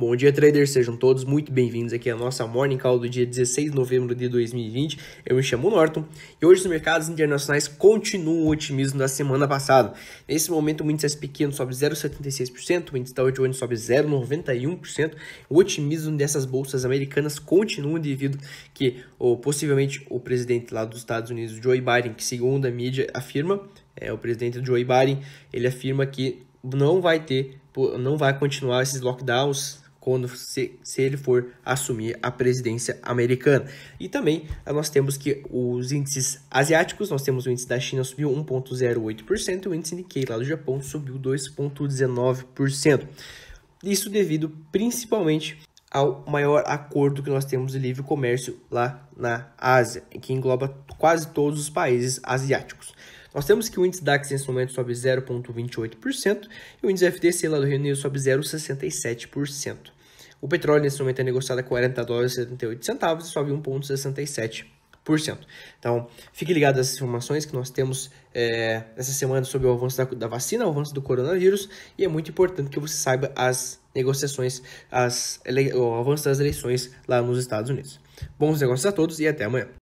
Bom dia, traders, sejam todos muito bem-vindos aqui à nossa Morning Call do dia 16 de novembro de 2020. Eu me chamo Norton e hoje os mercados internacionais continuam o otimismo da semana passada. Nesse momento, o índice S&P sobe 0,76%, o índice Dow Jones sobe 0,91%. O otimismo dessas bolsas americanas continua devido que ou, possivelmente o presidente lá dos Estados Unidos, Joe Biden, que segundo a mídia afirma, é, o presidente Joe Biden, ele afirma que não vai ter, não vai continuar esses lockdowns quando se, se ele for assumir a presidência americana. E também eh, nós temos que os índices asiáticos, nós temos o índice da China subiu 1.08% e o índice Nikkei lá do Japão subiu 2.19%. Isso devido principalmente ao maior acordo que nós temos de livre comércio lá na Ásia, que engloba quase todos os países asiáticos. Nós temos que o índice DAX nesse momento sobe 0,28% e o índice FTSE lá do Reino Unido sobe 0,67%. O petróleo nesse momento é negociado a 40 dólares e 78 centavos e sobe 1,67%. Então, fique ligado às informações que nós temos é, essa semana sobre o avanço da, da, vacina, o avanço do coronavírus, e é muito importante que você saiba as negociações, as, o avanço das eleições lá nos Estados Unidos. Bons negócios a todos e até amanhã.